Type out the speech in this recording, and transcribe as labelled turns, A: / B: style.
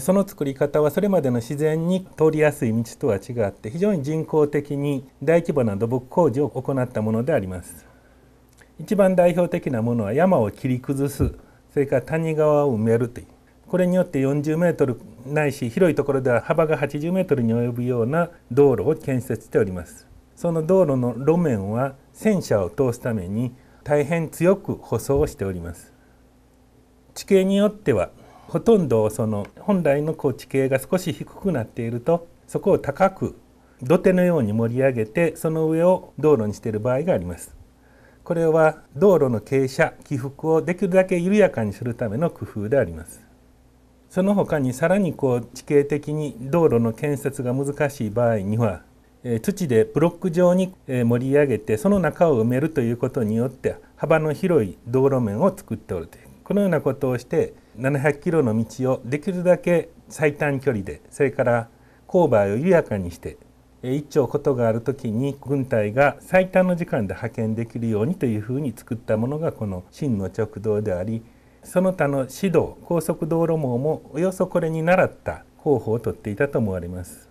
A: その作り方はそれまでの自然に通りやすい道とは違って非常に人工的に大規模な土木工事を行ったものであります一番代表的なものは山を切り崩すそれから谷川を埋めるというこれによって40メートルないし広いところでは幅が80メートルに及ぶような道路を建設しておりますその道路の路面は戦車を通すために大変強く舗装をしております地形によってはほとんどその本来の高地形が少し低くなっているとそこを高く土手のように盛り上げてその上を道路にしている場合があります。これは道路の傾斜起伏をできるだけ緩やかにするための工夫であります。その他にさらにこう地形的に道路の建設が難しい場合には土でブロック状に盛り上げてその中を埋めるということによって幅の広い道路面を作っておるというこのようなことをして700キロの道をできるだけ最短距離でそれから勾配を緩やかにして一丁ことがある時に軍隊が最短の時間で派遣できるようにというふうに作ったものがこの真の直道でありその他の指導高速道路網もおよそこれに倣った方法をとっていたと思われます。